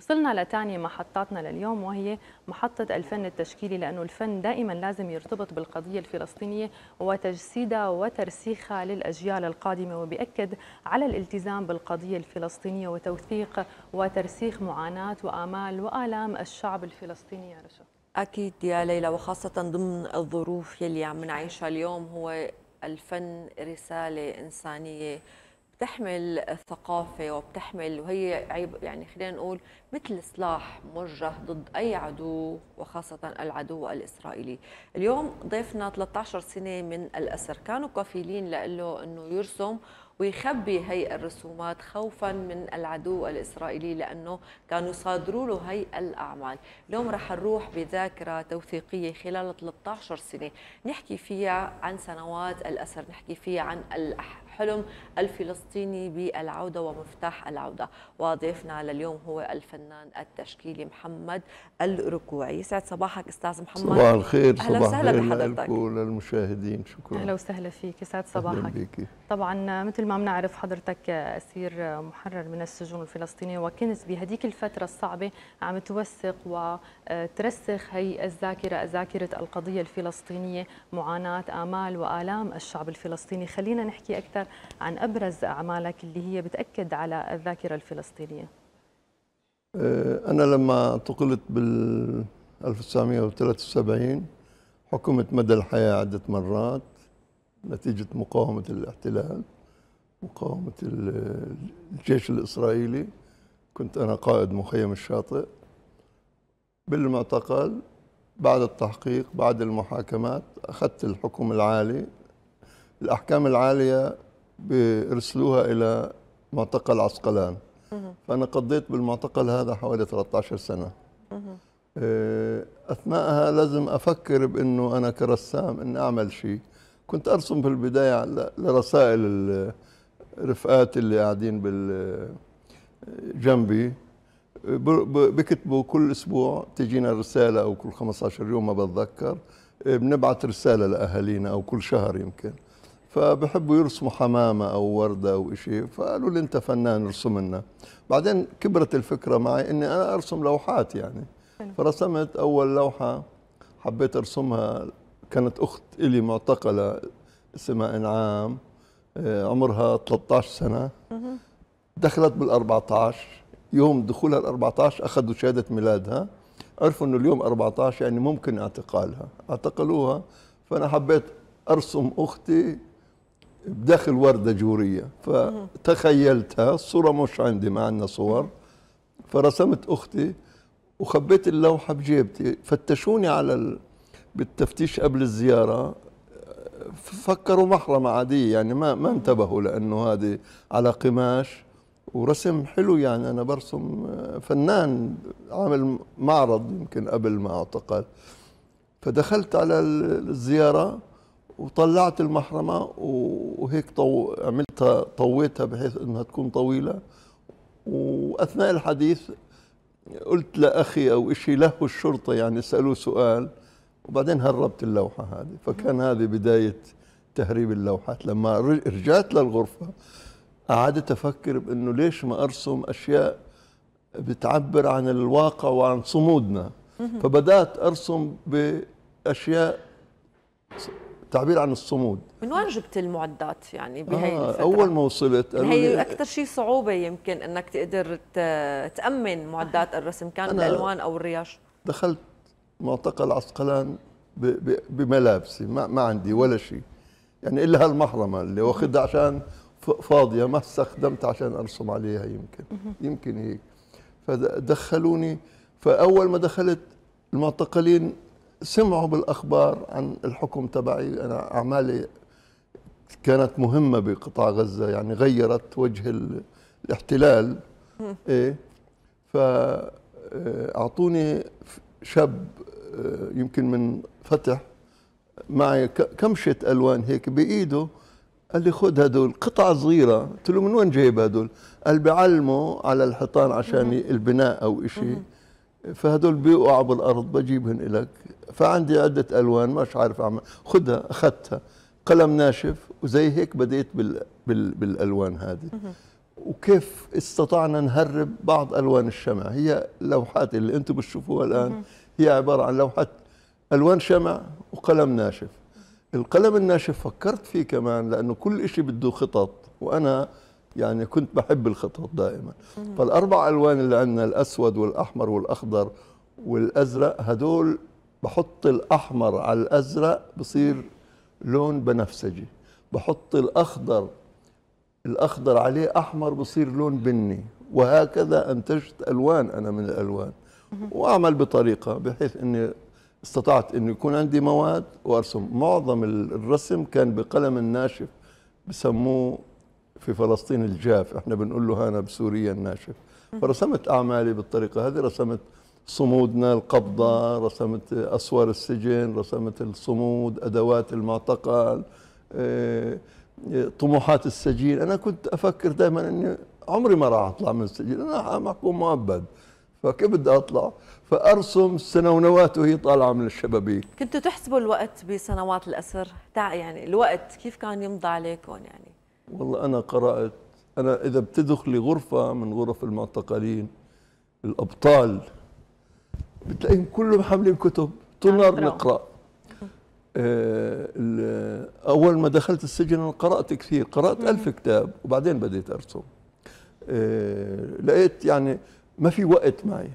وصلنا لتاني محطاتنا لليوم وهي محطة الفن التشكيلي لأنه الفن دائما لازم يرتبط بالقضية الفلسطينية وتجسيدها وترسيخها للأجيال القادمة وبيأكد على الالتزام بالقضية الفلسطينية وتوثيق وترسيخ معاناة وآمال وآلام الشعب الفلسطيني يا رشا أكيد يا ليلى وخاصة ضمن الظروف يلي عم نعيشها اليوم هو الفن رسالة إنسانية بتحمل الثقافه وبتحمل وهي يعني خلينا نقول مثل سلاح موجه ضد اي عدو وخاصه العدو الاسرائيلي. اليوم ضيفنا 13 سنه من الاسر كانوا كفيلين له انه يرسم ويخبي هي الرسومات خوفا من العدو الاسرائيلي لانه كانوا يصادروا له هي الاعمال، اليوم رح نروح بذاكره توثيقيه خلال 13 سنه، نحكي فيها عن سنوات الاسر، نحكي فيها عن حلم الفلسطيني بالعودة ومفتاح العودة وضيفنا لليوم هو الفنان التشكيلي محمد الركوعي يسعد صباحك أستاذ محمد صباح الخير أهلا صباح وسهلا بحضرتك وللمشاهدين شكرا أهلا وسهلا فيك يسعد صباحك بيكي. طبعا مثل ما بنعرف حضرتك أسير محرر من السجون الفلسطينية وكنت بهديك الفترة الصعبة عم توثق وترسخ هي الذاكرة ذاكرة القضية الفلسطينية معاناة آمال وآلام الشعب الفلسطيني خلينا نحكي أكثر عن أبرز أعمالك اللي هي بتأكد على الذاكرة الفلسطينية أه، أنا لما انتقلت بال 1973 حكمت مدى الحياة عدة مرات نتيجة مقاومة الاحتلال مقاومة الجيش الإسرائيلي كنت أنا قائد مخيم الشاطئ بالمعتقل بعد التحقيق بعد المحاكمات أخذت الحكم العالي الأحكام العالية بيرسلوها الى معتقل عسقلان فانا قضيت بالمعتقل هذا حوالي 13 سنه آه، اثناءها لازم افكر بانه انا كرسام ان اعمل شيء كنت ارسم في البدايه لرسائل رفقاتي اللي قاعدين بال جنبي بكتبوا كل اسبوع تجينا رساله او كل 15 يوم ما بتذكر آه، بنبعث رساله لاهالينا او كل شهر يمكن فبحبوا يرسموا حمامه او ورده او شيء فقالوا لي انت فنان ارسم لنا بعدين كبرت الفكره معي اني انا ارسم لوحات يعني فرسمت اول لوحه حبيت ارسمها كانت اخت الي معتقله اسمها انعام آه، عمرها 13 سنه دخلت بال 14 يوم دخولها ال 14 اخذوا شهاده ميلادها عرفوا انه اليوم 14 يعني ممكن اعتقالها اعتقلوها فانا حبيت ارسم اختي بداخل وردة جورية فتخيلتها الصورة مش عندي ما عندنا صور فرسمت أختي وخبيت اللوحة بجيبتي فتشوني على ال... بالتفتيش قبل الزيارة فكروا محرمة عادية يعني ما ما انتبهوا لأنه هذه على قماش ورسم حلو يعني أنا برسم آه، فنان عامل معرض يمكن قبل ما أعتقد فدخلت على الزيارة وطلعت المحرمه وهيك طو... عملتها طويتها بحيث انها تكون طويله واثناء الحديث قلت لاخي او شيء له الشرطه يعني سالوه سؤال وبعدين هربت اللوحه هذه فكان هذه بدايه تهريب اللوحات لما رجعت للغرفه قعدت افكر بانه ليش ما ارسم اشياء بتعبر عن الواقع وعن صمودنا فبدات ارسم باشياء تعبير عن الصمود من وين جبت المعدات يعني بهي آه الفترة؟ اول ما وصلت هي اكثر شيء صعوبه يمكن انك تقدر تامن معدات الرسم كان الالوان او الرياش دخلت معتقل عسقلان بملابسي ما, ما عندي ولا شيء يعني الا هالمحرمه اللي واخذها عشان فاضيه ما استخدمت عشان ارسم عليها يمكن يمكن هيك فدخلوني فاول ما دخلت المعتقلين سمعوا بالاخبار عن الحكم تبعي انا اعمالي كانت مهمه بقطاع غزه يعني غيرت وجه الاحتلال ايه فاعطوني آه، شاب آه، يمكن من فتح معي كمشه الوان هيك بايده قال لي خذ هدول قطع صغيره قلت له من وين جايب هدول قال بعلمه على الحيطان عشان البناء او شيء فهدول بيوقعوا بالارض بجيبهم لك فعندي عده الوان مش عارف اعمل خذها اخذتها قلم ناشف وزي هيك بديت بال بال بالالوان هذه وكيف استطعنا نهرب بعض الوان الشمع هي لوحات اللي انتم بتشوفوها الان هي عباره عن لوحات الوان شمع وقلم ناشف القلم الناشف فكرت فيه كمان لانه كل شيء بده خطط وانا يعني كنت بحب الخطط دائما فالاربع الوان اللي عندنا الاسود والاحمر والاخضر والازرق هدول بحط الاحمر على الازرق بصير لون بنفسجي بحط الاخضر الاخضر عليه احمر بصير لون بني وهكذا انتجت الوان انا من الالوان واعمل بطريقه بحيث اني استطعت انه يكون عندي مواد وارسم معظم الرسم كان بقلم الناشف بسموه في فلسطين الجاف احنا بنقول له هانا بسوريا الناشف فرسمت اعمالي بالطريقه هذه رسمت صمودنا القبضه رسمت اسوار السجن رسمت الصمود ادوات المعتقل آه، طموحات السجين انا كنت افكر دائما اني عمري ما راح اطلع من السجن انا محكوم مؤبد فكيف بدي اطلع فارسم سنونوات وهي طالعه من الشبابيك كنتوا تحسبوا الوقت بسنوات الاسر يعني الوقت كيف كان يمضي عليكم يعني والله أنا قرأت أنا إذا بتدخلي غرفة من غرف المعتقلين الأبطال بتلاقيهم كلهم حاملين كتب طول النهار نقرأ آه، أول ما دخلت السجن أنا قرأت كثير قرأت ألف كتاب وبعدين بديت أرسم آه، لقيت يعني ما في وقت معي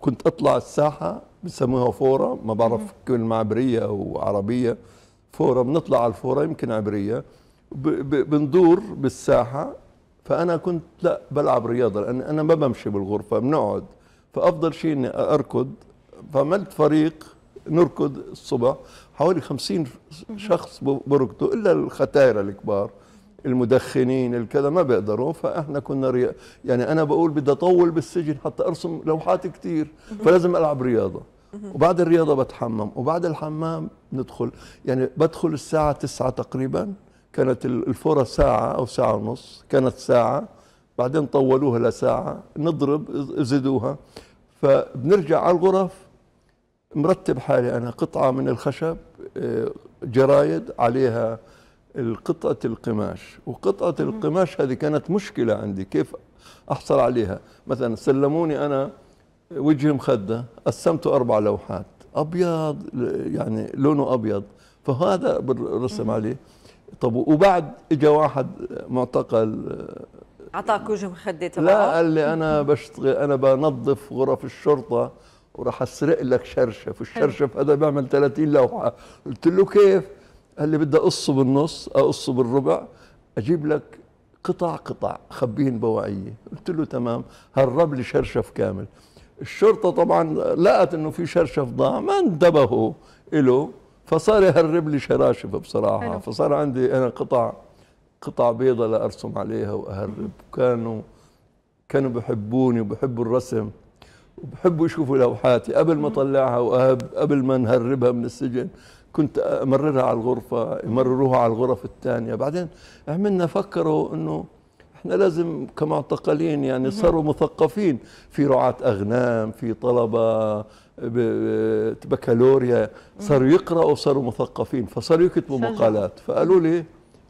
كنت أطلع الساحة بسموها فورة ما بعرف كلمة عبرية أو عربية فورة بنطلع على الفورة يمكن عبرية بندور بالساحه فانا كنت لا بلعب رياضه لان انا ما بمشي بالغرفه بنقعد فافضل شيء اني اركض فعملت فريق نركض الصبح حوالي 50 شخص بركضوا الا الختايره الكبار المدخنين الكذا ما بيقدروا فاحنا كنا ري... يعني انا بقول بدي اطول بالسجن حتى ارسم لوحات كثير فلازم العب رياضه وبعد الرياضه بتحمم وبعد الحمام ندخل يعني بدخل الساعه 9 تقريبا كانت الفورة ساعة أو ساعة ونص كانت ساعة بعدين طولوها لساعة نضرب زدوها فبنرجع على الغرف مرتب حالي أنا قطعة من الخشب آه، جرايد عليها قطعة القماش وقطعة القماش هذه كانت مشكلة عندي كيف أحصل عليها مثلا سلموني أنا وجه مخدة قسمته أربع لوحات أبيض يعني لونه أبيض فهذا برسم عليه طب وبعد اجى واحد معتقل اعطاك آه، وجه مخدة لا قال لي انا بشتغل انا بنظف غرف الشرطه وراح اسرق لك شرشف، والشرشف هذا بيعمل 30 لوحه، قلت له كيف؟ قال لي بدي اقصه بالنص، اقصه بالربع، اجيب لك قطع قطع خبيهن بواعيه، قلت له تمام، هرب لي شرشف كامل. الشرطه طبعا لقت انه في شرشف ضاع ما انتبهوا له فصار يهرب لي شراشف بصراحه حلو. فصار عندي انا قطع قطع بيضة لأرسم عليها وأهرب وكانوا كانوا بحبوني وبحبوا الرسم وبحبوا يشوفوا لوحاتي قبل ما أطلعها وقبل ما نهربها من السجن كنت أمررها على الغرفة يمرروها على الغرف الثانية بعدين عملنا فكروا أنه احنا لازم كمعتقلين يعني نعم. صاروا مثقفين في رعاة أغنام في طلبة بكالوريا صاروا يقرأوا صاروا مثقفين فصاروا يكتبوا مقالات فقالوا لي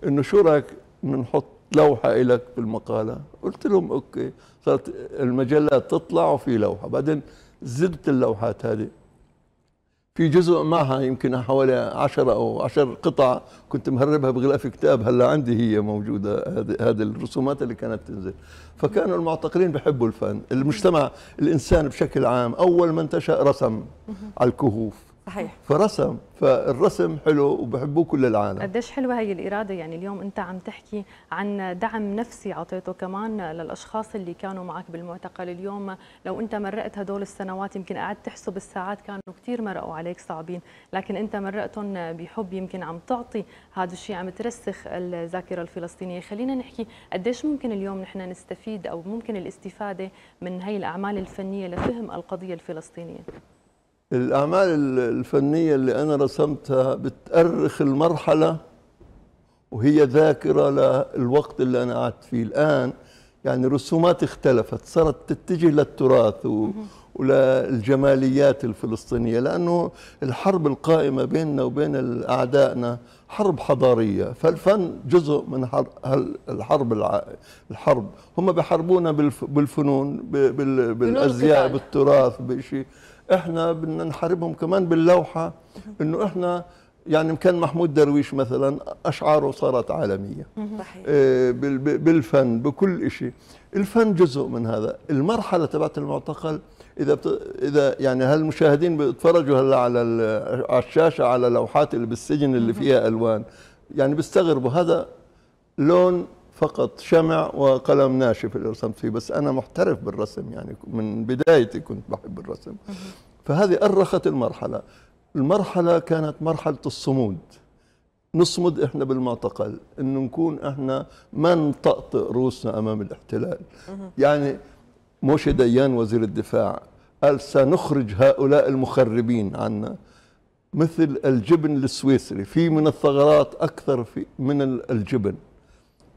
إنه شو رأيك نحط لوحة إلك بالمقالة قلت لهم أوكي صارت المجلات تطلع وفي لوحة بعدين زدت اللوحات هذه في جزء معها يمكن حوالي عشرة او عشر قطع كنت مهربها بغلاف كتاب هلا عندي هي موجوده هذه الرسومات اللي كانت تنزل فكانوا المعتقلين بحبوا الفن المجتمع الانسان بشكل عام اول من انتشأ رسم على الكهوف صحيح فرسم فالرسم حلو وبحبوه كل العالم قديش حلوه هي الاراده يعني اليوم انت عم تحكي عن دعم نفسي اعطيته كمان للاشخاص اللي كانوا معك بالمعتقل اليوم لو انت مرقت هدول السنوات يمكن قعدت تحسب الساعات كانوا كثير مرقوا عليك صعبين لكن انت مرقتهم بحب يمكن عم تعطي هذا الشيء عم ترسخ الذاكره الفلسطينيه خلينا نحكي قديش ممكن اليوم نحن نستفيد او ممكن الاستفاده من هي الاعمال الفنيه لفهم القضيه الفلسطينيه الأعمال الفنية اللي أنا رسمتها بتأرخ المرحلة وهي ذاكرة للوقت اللي أنا قعدت فيه الآن يعني رسومات اختلفت صارت تتجه للتراث و... وللجماليات الفلسطينية لأنه الحرب القائمة بيننا وبين أعدائنا حرب حضارية فالفن جزء من الحرب الع... الحرب هم بحربونا بالف... بالفنون بال... بالأزياء بالتراث بشيء احنا بدنا نحاربهم كمان باللوحه انه احنا يعني كان محمود درويش مثلا اشعاره صارت عالميه صحيح. إيه، بالفن بكل شيء الفن جزء من هذا المرحله تبعت المعتقل اذا بت... اذا يعني هالمشاهدين بيتفرجوا هلا على ال... على الشاشه على لوحات اللي بالسجن اللي فيها الوان يعني بيستغربوا هذا لون فقط شمع وقلم ناشف اللي رسمت فيه بس أنا محترف بالرسم يعني من بدايتي كنت بحب الرسم فهذه أرخت المرحلة المرحلة كانت مرحلة الصمود نصمد احنا بالمعتقل انه نكون احنا ما نطقطق رؤوسنا امام الاحتلال يعني موشي ديان وزير الدفاع قال سنخرج هؤلاء المخربين عنا مثل الجبن السويسري في من الثغرات اكثر في من الجبن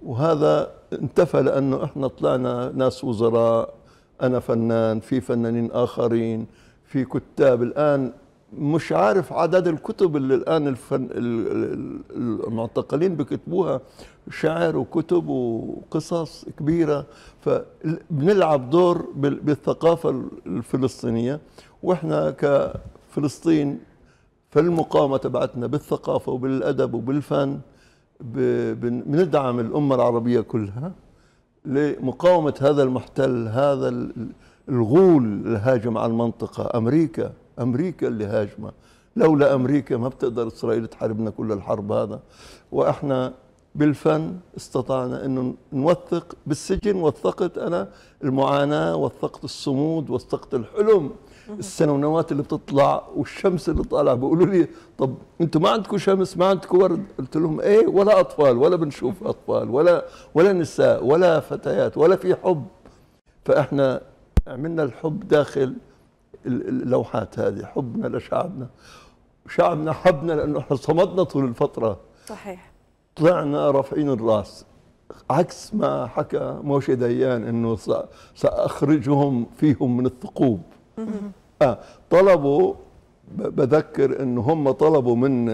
وهذا انتفى لانه احنا طلعنا ناس وزراء انا فنان في فنانين اخرين في كتاب الان مش عارف عدد الكتب اللي الان الفن المعتقلين بكتبوها شعر وكتب وقصص كبيره فبنلعب دور بالثقافه الفلسطينيه واحنا كفلسطين في المقاومه تبعتنا بالثقافه وبالادب وبالفن بندعم الأمة العربية كلها لمقاومة هذا المحتل هذا الغول اللي هاجم على المنطقة أمريكا أمريكا اللي هاجمة لولا أمريكا ما بتقدر إسرائيل تحاربنا كل الحرب هذا وإحنا بالفن استطعنا أن نوثق بالسجن وثقت أنا المعاناة وثقت الصمود وثقت الحلم السنونات اللي بتطلع والشمس اللي طالعه بيقولوا لي طب انتم ما عندكم شمس ما عندكم ورد قلت لهم ايه ولا اطفال ولا بنشوف اطفال ولا ولا نساء ولا فتيات ولا في حب فاحنا عملنا الحب داخل اللوحات هذه حبنا لشعبنا شعبنا حبنا لانه احنا صمدنا طول الفتره صحيح طلعنا رافعين الراس عكس ما حكى موشي ديان انه ساخرجهم فيهم من الثقوب اه طلبوا بذكر انه هم طلبوا من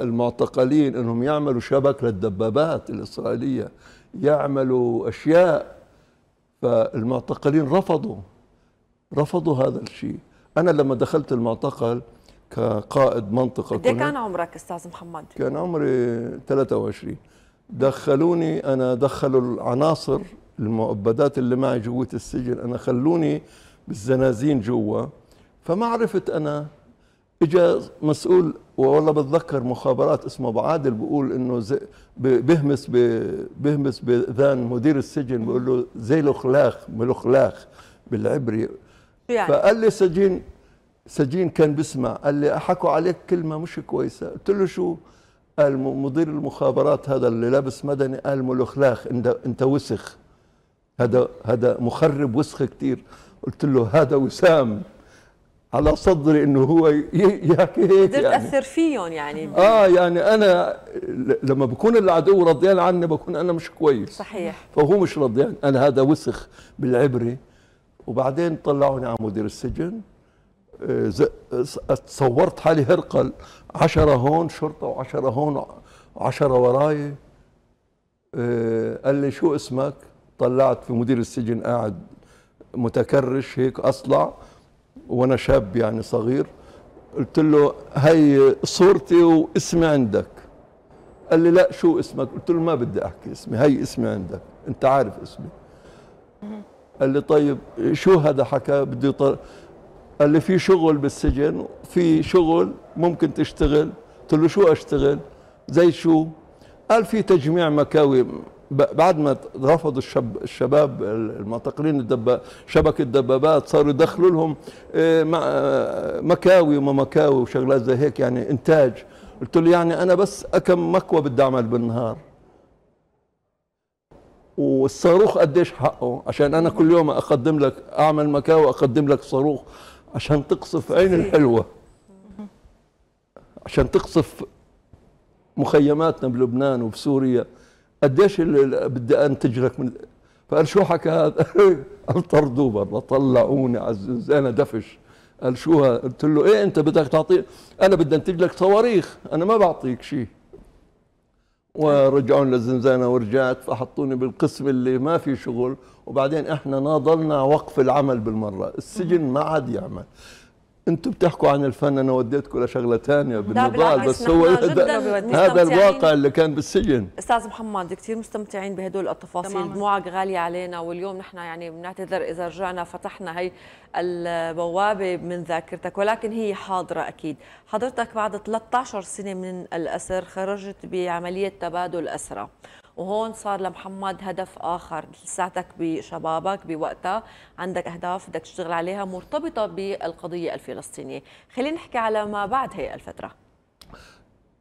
المعتقلين انهم يعملوا شبك للدبابات الاسرائيليه يعملوا اشياء فالمعتقلين رفضوا رفضوا هذا الشيء انا لما دخلت المعتقل كقائد منطقه قد إيه كان عمرك استاذ محمد كان عمري 23 دخلوني انا دخلوا العناصر المؤبدات اللي معي جوه السجن انا خلوني بالزنازين جوا فما عرفت انا اجى مسؤول والله بتذكر مخابرات اسمه ابو عادل بقول انه بهمس بهمس بذان مدير السجن بقول له زي الاخلاخ ملخلاخ بالعبري يعني. فقال لي سجين سجين كان بيسمع قال لي حكوا عليك كلمه مش كويسه قلت له شو قال مدير المخابرات هذا اللي لابس مدني قال ملخلاخ انت انت وسخ هذا هذا مخرب وسخ كثير قلت له هذا وسام على صدري انه هو ياك هيك يعني تاثر فيهم يعني اه يعني انا لما بكون العدو رضيان عني بكون انا مش كويس صحيح فهو مش رضيان انا هذا وسخ بالعبري وبعدين طلعوني على مدير السجن آه، تصورت حالي هرقل عشرة هون شرطة وعشرة هون وعشرة وراي آه، قال لي شو اسمك طلعت في مدير السجن قاعد متكرش هيك اصلع وانا شاب يعني صغير قلت له هي صورتي واسمي عندك قال لي لا شو اسمك قلت له ما بدي احكي اسمي هي اسمي عندك انت عارف اسمي قال لي طيب شو هذا حكى بدي طر... قال لي في شغل بالسجن في شغل ممكن تشتغل قلت له شو اشتغل زي شو قال في تجميع مكاوي بعد ما رفض الشب الشباب المعتقلين الدب شبكه الدبابات صاروا يدخلوا لهم آه، آه، مكاوي وما مكاوي وشغلات زي هيك يعني انتاج قلت له يعني انا بس اكم مكوى بدي اعمل بالنهار والصاروخ قديش حقه عشان انا كل يوم اقدم لك اعمل مكاوي اقدم لك صاروخ عشان تقصف عين الحلوه عشان تقصف مخيماتنا بلبنان وبسوريا قديش بدي انتج لك من فقال شو حكى هذا؟ قال طردوه برا طلعوني على الزنزانه دفش قال شو قلت له ايه انت بدك تعطي انا بدي انتج لك صواريخ انا ما بعطيك شيء ورجعوني للزنزانه ورجعت فحطوني بالقسم اللي ما في شغل وبعدين احنا ناضلنا وقف العمل بالمره السجن ما عاد يعمل انتوا بتحكوا عن الفن انا وديتكم لشغله ثانيه بالنضال بس هو هذا الواقع اللي كان بالسجن استاذ محمد كثير مستمتعين بهدول التفاصيل دموعك غاليه علينا واليوم نحن يعني بنعتذر اذا رجعنا فتحنا هي البوابه من ذاكرتك ولكن هي حاضره اكيد حضرتك بعد 13 سنه من الاسر خرجت بعمليه تبادل اسرى وهون صار لمحمد هدف آخر لساتك بشبابك بوقتها عندك أهداف بدك تشتغل عليها مرتبطة بالقضية الفلسطينية خلينا نحكي على ما بعد هي الفترة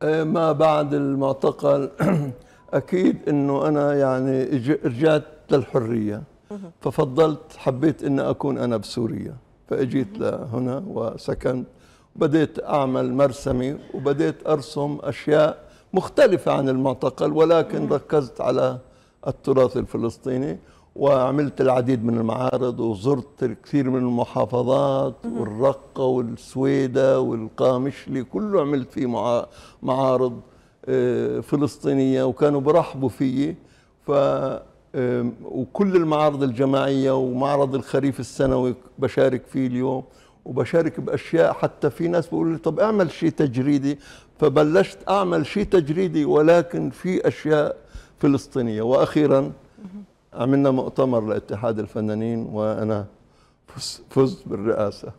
آه، ما بعد المعتقل أكيد أنه أنا يعني رجعت للحرية ففضلت حبيت أن أكون أنا بسوريا فأجيت لهنا وسكنت بديت أعمل مرسمي وبديت أرسم أشياء مختلفة عن المعتقل ولكن ركزت على التراث الفلسطيني وعملت العديد من المعارض وزرت الكثير من المحافظات والرقة والسويدة والقامشلي كله عملت فيه معارض آه، فلسطينية وكانوا برحبوا فيي ف وكل المعارض الجماعية ومعرض الخريف السنوي بشارك فيه اليوم وبشارك باشياء حتى في ناس بيقول لي طب اعمل شيء تجريدي فبلشت اعمل شيء تجريدي ولكن في اشياء فلسطينيه واخيرا عملنا مؤتمر لاتحاد الفنانين وانا فزت بالرئاسه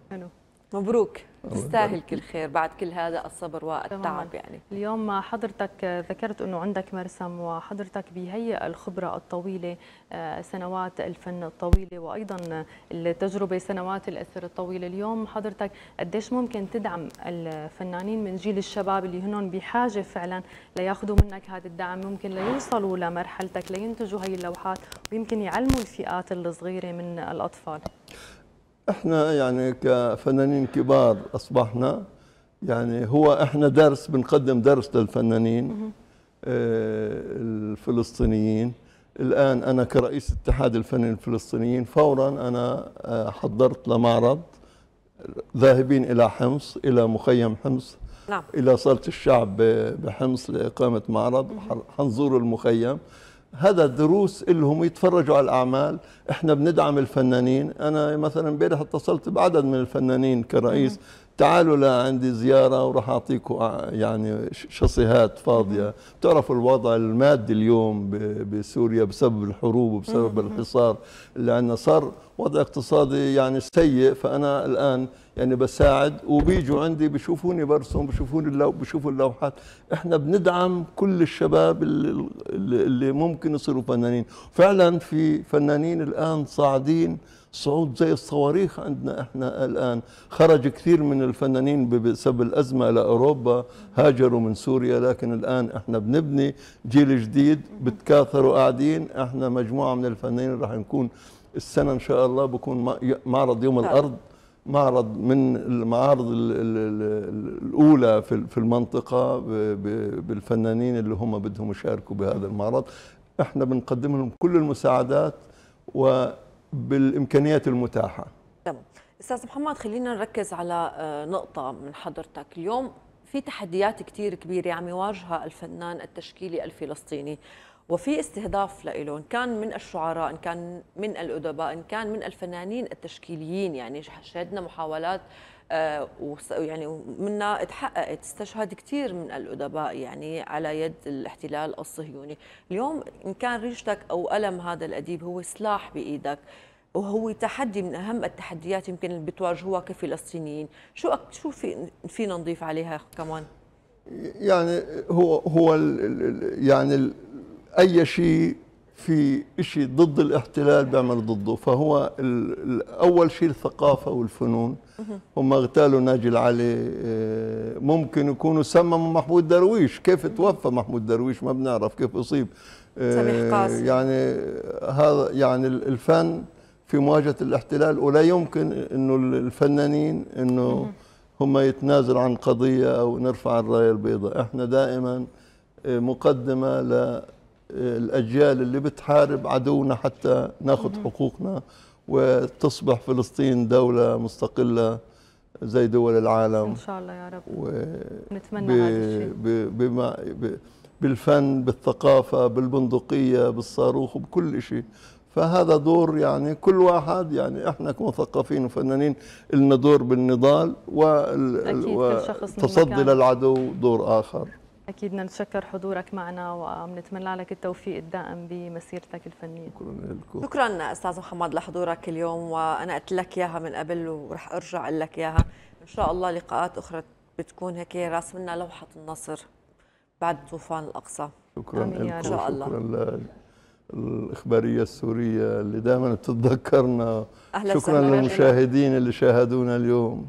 مبروك تستاهل كل خير بعد كل هذا الصبر والتعب يعني اليوم حضرتك ذكرت انه عندك مرسم وحضرتك بيهيئ الخبره الطويله آه، سنوات الفن الطويله وايضا التجربه سنوات الاثر الطويله اليوم حضرتك قديش ممكن تدعم الفنانين من جيل الشباب اللي هنن بحاجه فعلا لياخذوا منك هذا الدعم ممكن ليوصلوا لمرحلتك لينتجوا هي اللوحات ويمكن يعلموا الفئات الصغيره من الاطفال احنا يعني كفنانين كبار اصبحنا يعني هو احنا درس بنقدم درس للفنانين آه، الفلسطينيين الان انا كرئيس اتحاد الفنانين الفلسطينيين فورا انا آه، حضرت لمعرض ذاهبين الى حمص الى مخيم حمص نعم. الى صاله الشعب بحمص لاقامه معرض حنزور المخيم هذا الدروس اللي هم يتفرجوا على الاعمال احنا بندعم الفنانين انا مثلا امبارح اتصلت بعدد من الفنانين كرئيس تعالوا لعندي زياره وراح اعطيكم آه، يعني شصيهات فاضيه بتعرفوا الوضع المادي اليوم بسوريا بسبب الحروب وبسبب الحصار اللي عندنا صار وضع اقتصادي يعني سيء فانا الان يعني بساعد وبيجوا عندي بيشوفوني برسم بيشوفوني اللو بيشوفوا اللوحات احنا بندعم كل الشباب اللي, اللي ممكن يصيروا فنانين فعلا في فنانين الان صاعدين صعود زي الصواريخ عندنا احنا الان خرج كثير من الفنانين بسبب الازمه لاوروبا هاجروا من سوريا لكن الان احنا بنبني جيل جديد بتكاثروا قاعدين احنا مجموعه من الفنانين راح نكون السنه ان شاء الله بكون معرض يوم طيب. الارض معرض من المعارض الاولى في المنطقه بالفنانين اللي هم بدهم يشاركوا بهذا المعرض احنا بنقدم لهم كل المساعدات وبالامكانيات المتاحه تمام استاذ محمد خلينا نركز على آه، نقطه من حضرتك اليوم في تحديات كثير كبيره عم يواجهها الفنان التشكيلي الفلسطيني وفي استهداف له إن كان من الشعراء إن كان من الأدباء إن كان من الفنانين التشكيليين يعني شهدنا محاولات آه، ويعني منا اتحققت استشهد كثير من الادباء يعني على يد الاحتلال الصهيوني، اليوم ان كان ريشتك او الم هذا الاديب هو سلاح بايدك وهو تحدي من اهم التحديات يمكن اللي بتواجهوها كفلسطينيين، شو شو في فينا نضيف عليها كمان؟ يعني هو هو الـ يعني ال اي شيء في شيء ضد الاحتلال بيعمل ضده فهو اول شيء الثقافه والفنون هم اغتالوا ناجي العلي آه، ممكن يكونوا سمموا محمود درويش كيف توفى محمود درويش ما بنعرف كيف اصيب آه، يعني هذا يعني الفن في مواجهه الاحتلال ولا يمكن انه الفنانين انه هم يتنازل عن قضيه او نرفع الرايه البيضاء احنا دائما آه، مقدمه ل الأجيال اللي بتحارب عدونا حتى ناخذ حقوقنا وتصبح فلسطين دولة مستقلة زي دول العالم إن شاء الله يا رب و... نتمنى هذا الشيء ب... بما... ب... بالفن بالثقافة بالبندقية بالصاروخ بكل شيء فهذا دور يعني كل واحد يعني احنا كمثقفين وفنانين لنا دور بالنضال أكيد وتصدي للعدو دور اخر أكيد بدنا نتشكر حضورك معنا ونتمنى لك التوفيق الدائم بمسيرتك الفنية شكرا شكرا أستاذ محمد لحضورك اليوم وأنا قلت لك إياها من قبل ورح أرجع أقول لك إياها إن شاء الله لقاءات أخرى بتكون هيك راسمنا لوحة النصر بعد طوفان الأقصى شكرا لكم إن شاء الله شكرا للإخبارية السورية اللي دائما بتتذكرنا شكرا للمشاهدين اللي شاهدونا اليوم